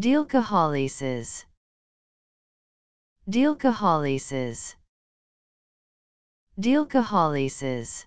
Dealcoholysis. Dealcoholysis. Dealcoholysis.